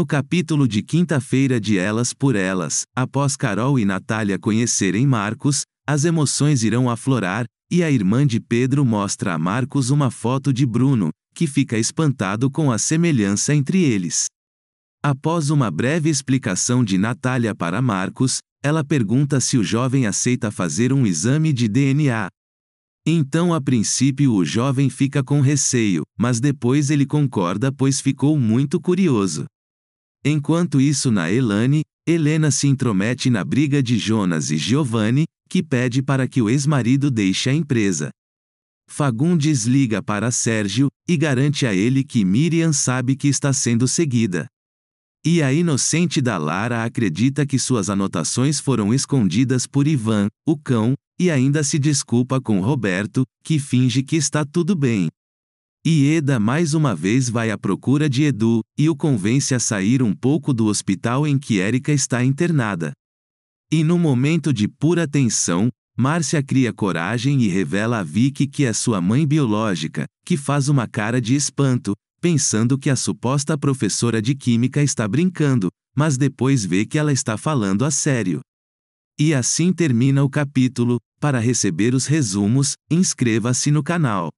No capítulo de quinta-feira de Elas por Elas, após Carol e Natália conhecerem Marcos, as emoções irão aflorar, e a irmã de Pedro mostra a Marcos uma foto de Bruno, que fica espantado com a semelhança entre eles. Após uma breve explicação de Natália para Marcos, ela pergunta se o jovem aceita fazer um exame de DNA. Então, a princípio, o jovem fica com receio, mas depois ele concorda pois ficou muito curioso. Enquanto isso na Elane, Helena se intromete na briga de Jonas e Giovanni, que pede para que o ex-marido deixe a empresa. Fagundes liga para Sérgio e garante a ele que Miriam sabe que está sendo seguida. E a inocente da Lara acredita que suas anotações foram escondidas por Ivan, o cão, e ainda se desculpa com Roberto, que finge que está tudo bem. E Eda mais uma vez vai à procura de Edu e o convence a sair um pouco do hospital em que Erika está internada. E no momento de pura tensão, Márcia cria coragem e revela a Vicky que é sua mãe biológica, que faz uma cara de espanto, pensando que a suposta professora de química está brincando, mas depois vê que ela está falando a sério. E assim termina o capítulo. Para receber os resumos, inscreva-se no canal.